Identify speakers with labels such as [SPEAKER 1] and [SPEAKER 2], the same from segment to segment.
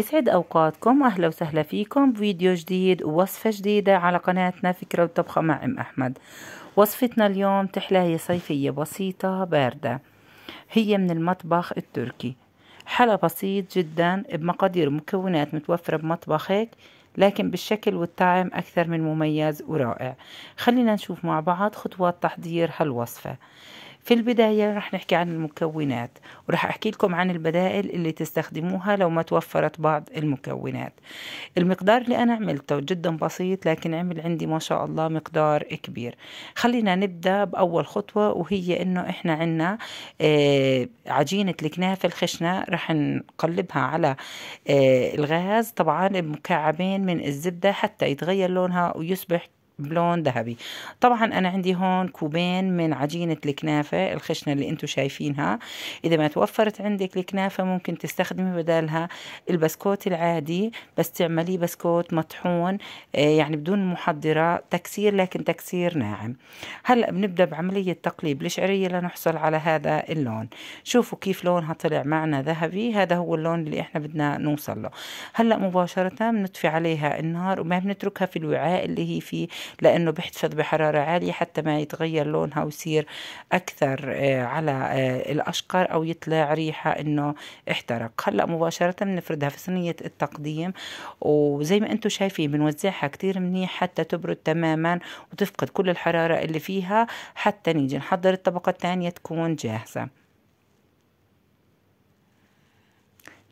[SPEAKER 1] يسعد أوقاتكم أهلا وسهلا فيكم فيديو جديد ووصفة جديدة على قناتنا فكرة وطبخة مع أم أحمد وصفتنا اليوم تحلاية صيفية بسيطة باردة هي من المطبخ التركي حلا بسيط جدا بمقادير مكونات متوفرة بمطبخك لكن بالشكل والطعم أكثر من مميز ورائع خلينا نشوف مع بعض خطوات تحضير هالوصفة في البداية رح نحكي عن المكونات ورح أحكي لكم عن البدائل اللي تستخدموها لو ما توفرت بعض المكونات المقدار اللي أنا عملته جدا بسيط لكن عمل عندي ما شاء الله مقدار كبير خلينا نبدأ بأول خطوة وهي إنه إحنا عنا آه، عجينة الكنافة الخشنة رح نقلبها على آه، الغاز طبعا بمكعبين من الزبدة حتى يتغير لونها ويصبح بلون ذهبي طبعا انا عندي هون كوبين من عجينه الكنافه الخشنه اللي انتم شايفينها اذا ما توفرت عندك الكنافه ممكن تستخدمي بدالها البسكوت العادي بس تعمليه بسكوت مطحون آه، يعني بدون محضره تكسير لكن تكسير ناعم هلا بنبدا بعمليه تقليب الشعريه لنحصل على هذا اللون شوفوا كيف لونها طلع معنا ذهبي هذا هو اللون اللي احنا بدنا نوصل له هلا مباشره بنطفي عليها النار وما بنتركها في الوعاء اللي هي فيه لأنه بيحتفظ بحرارة عالية حتى ما يتغير لونها ويصير أكثر آه، على آه، الأشقر أو يطلع ريحة إنه احترق هلأ مباشرة بنفردها في صينية التقديم وزي ما أنتم شايفين بنوزعها كتير منيح حتى تبرد تماما وتفقد كل الحرارة اللي فيها حتى نيجي نحضر الطبقة الثانية تكون جاهزة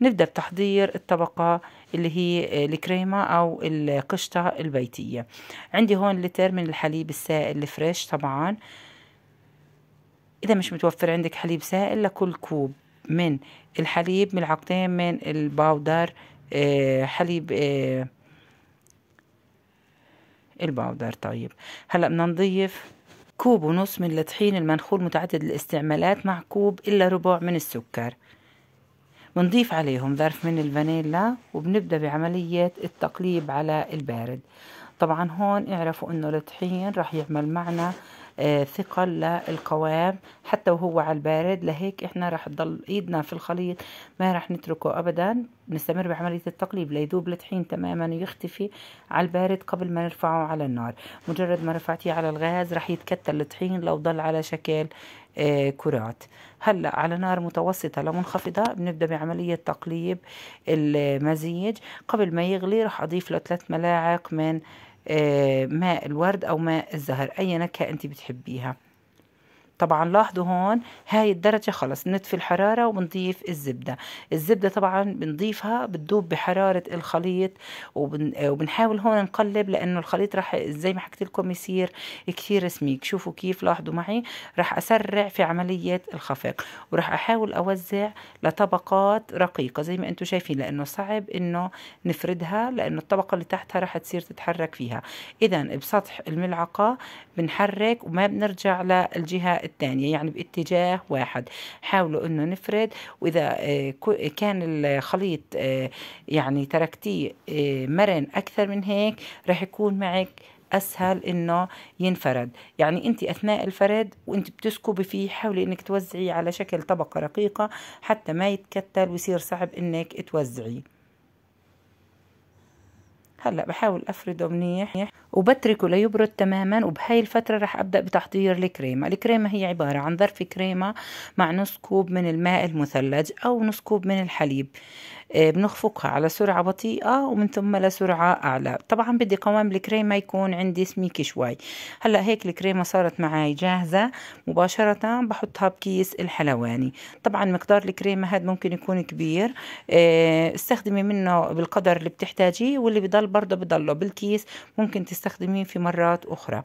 [SPEAKER 1] نبدأ بتحضير الطبقة اللي هي الكريمة أو القشطة البيتية عندي هون لتر من الحليب السائل الفريش طبعا إذا مش متوفر عندك حليب سائل لكل كوب من الحليب ملعقتين من الباودر آه، حليب آه، الباودر طيب هلا بدنا نضيف كوب ونص من الطحين المنخول متعدد الاستعمالات مع كوب إلا ربع من السكر بنضيف عليهم ظرف من الفانيلا وبنبدأ بعملية التقليب على البارد طبعا هون اعرفوا انه الطحين راح يعمل معنا آه، ثقل للقوام حتى وهو على البارد لهيك احنا راح تضل ايدنا في الخليط ما راح نتركه ابدا نستمر بعملية التقليب ليذوب الطحين تماما ويختفي على البارد قبل ما نرفعه على النار مجرد ما رفعتيه على الغاز راح يتكتل الطحين لو ضل على شكل آه، كرات هلا على نار متوسطة لمنخفضة بنبدأ بعملية تقليب المزيج قبل ما يغلي راح أضيف له ثلاث ملاعق من آه، ماء الورد أو ماء الزهر أي نكهة أنت بتحبيها طبعا لاحظوا هون هاي الدرجة خلص نطفي الحرارة وبنضيف الزبدة الزبدة طبعا بنضيفها بتذوب بحرارة الخليط وبن... وبنحاول هون نقلب لأنه الخليط راح زي ما حكيت لكم يصير كثير سميك شوفوا كيف لاحظوا معي راح أسرع في عملية الخفق وراح أحاول أوزع لطبقات رقيقة زي ما أنتم شايفين لأنه صعب إنه نفردها لأنه الطبقة اللي تحتها راح تصير تتحرك فيها إذا بسطح الملعقة بنحرك وما بنرجع للجهة الثانية يعني باتجاه واحد حاولوا أنه نفرد وإذا آه، كان الخليط آه، يعني تركتيه آه، مرن أكثر من هيك رح يكون معك اسهل انه ينفرد يعني انت اثناء الفرد وانت بتسكبي فيه حاولي انك توزعيه على شكل طبقه رقيقه حتى ما يتكتل ويصير صعب انك توزعيه هلا بحاول افرده منيح وبتركه ليبرد تماما وبهاي الفترة رح ابدأ بتحضير الكريمة الكريمة هي عبارة عن ظرف كريمة مع نص كوب من الماء المثلج او نص كوب من الحليب آه، بنخفقها على سرعة بطيئة ومن ثم لسرعة أعلى طبعا بدي قوام الكريمة يكون عندي سميكي شوي هلأ هيك الكريمة صارت معي جاهزة مباشرة بحطها بكيس الحلواني طبعا مقدار الكريمة هاد ممكن يكون كبير آه، استخدمي منه بالقدر اللي بتحتاجيه واللي بضل برضه بضله بالكيس ممكن تستخدميه في مرات اخرى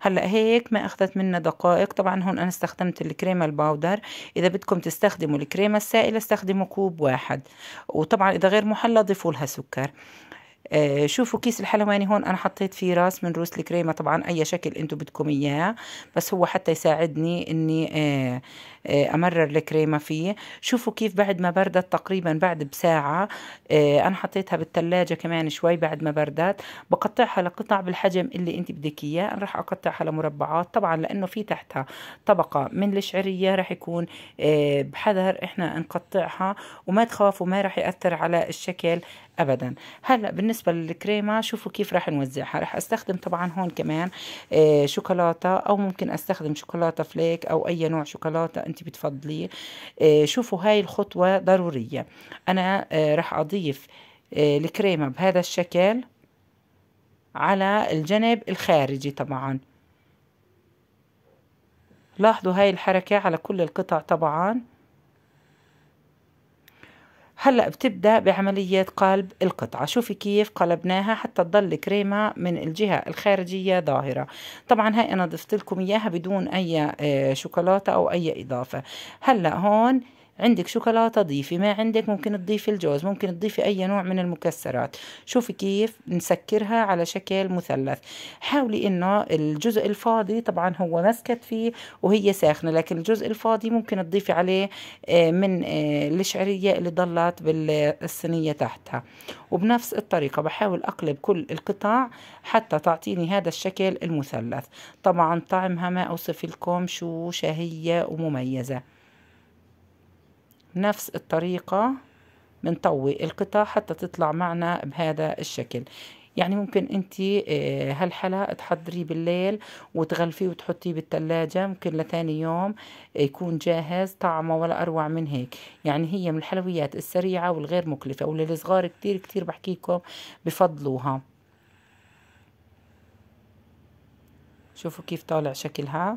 [SPEAKER 1] هلا هيك ما اخذت منا دقائق طبعا هون انا استخدمت الكريمه الباودر اذا بدكم تستخدموا الكريمه السائله استخدموا كوب واحد وطبعا اذا غير محلى ضيفوا لها سكر آه شوفوا كيس الحلواني هون انا حطيت فيه راس من روس الكريمه طبعا اي شكل انتم بدكم اياه بس هو حتى يساعدني اني آه آه، امرر الكريمه فيه شوفوا كيف بعد ما بردت تقريبا بعد بساعه آه، انا حطيتها بالثلاجه كمان شوي بعد ما بردت بقطعها لقطع بالحجم اللي انت بدك اياه انا راح اقطعها لمربعات طبعا لانه في تحتها طبقه من الشعريه راح يكون آه، بحذر احنا نقطعها وما تخافوا ما راح ياثر على الشكل ابدا هلا بالنسبه للكريمه شوفوا كيف راح نوزعها راح استخدم طبعا هون كمان شوكولاته او ممكن استخدم شوكولاته فليك او اي نوع شوكولاته انت بتفضليه آه، شوفوا هاي الخطوة ضرورية انا آه، راح اضيف آه، الكريمة بهذا الشكل على الجانب الخارجي طبعا لاحظوا هاي الحركة على كل القطع طبعا هلأ بتبدأ بعملية قلب القطعة شوفي كيف قلبناها حتى تضل كريمة من الجهة الخارجية ظاهرة طبعا هاي أنا ضفت لكم إياها بدون أي آه، شوكولاتة أو أي إضافة هلأ هون عندك شوكولاتة ضيفي ما عندك ممكن تضيفي الجوز ممكن تضيفي أي نوع من المكسرات شوفي كيف نسكرها على شكل مثلث حاولي إنه الجزء الفاضي طبعا هو مسكت فيه وهي ساخنة لكن الجزء الفاضي ممكن تضيفي عليه آه، من آه، الشعرية اللي ضلت بالصينية تحتها وبنفس الطريقة بحاول أقلب كل القطاع حتى تعطيني هذا الشكل المثلث طبعا طعمها ما أوصف لكم شو شهية ومميزة بنفس الطريقة بنطوي القطع حتى تطلع معنا بهذا الشكل يعني ممكن انت آه، هالحلا تحضريه بالليل وتغلفيه وتحطيه بالثلاجة ممكن لثاني يوم آه، يكون جاهز طعمه ولا اروع من هيك يعني هي من الحلويات السريعة والغير مكلفة وللصغار كتير كتير بحكيكم بفضلوها شوفوا كيف طالع شكلها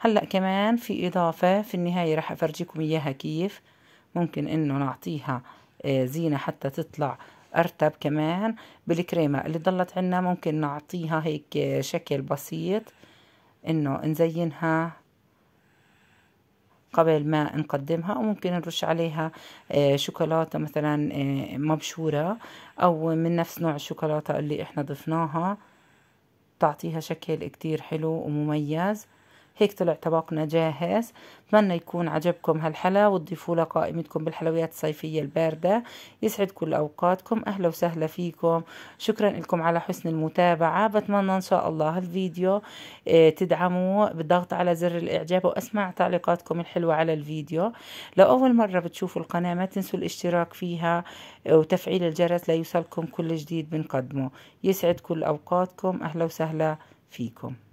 [SPEAKER 1] هلأ كمان في إضافة في النهاية راح أفرجيكم إياها كيف ممكن إنه نعطيها آه، زينة حتى تطلع أرتب كمان بالكريمة اللي ضلت عنا ممكن نعطيها هيك آه، شكل بسيط إنه نزينها قبل ما نقدمها وممكن نرش عليها آه، شوكولاتة مثلا مبشورة أو من نفس نوع الشوكولاتة اللي إحنا ضفناها تعطيها شكل كتير حلو ومميز هيك طلع طبقنا جاهز بتمنى يكون عجبكم هالحلا وتضيفوا له قائمتكم بالحلويات الصيفية الباردة يسعد كل أوقاتكم أهلا وسهلا فيكم شكرا لكم على حسن المتابعة بتمنى إن شاء الله هالفيديو آه، تدعموه بالضغط على زر الإعجاب وأسمع تعليقاتكم الحلوة على الفيديو لو أول مرة بتشوفوا القناة ما تنسوا الاشتراك فيها آه، وتفعيل الجرس ليوصلكم كل جديد بنقدمه يسعد كل أوقاتكم أهلا وسهلا فيكم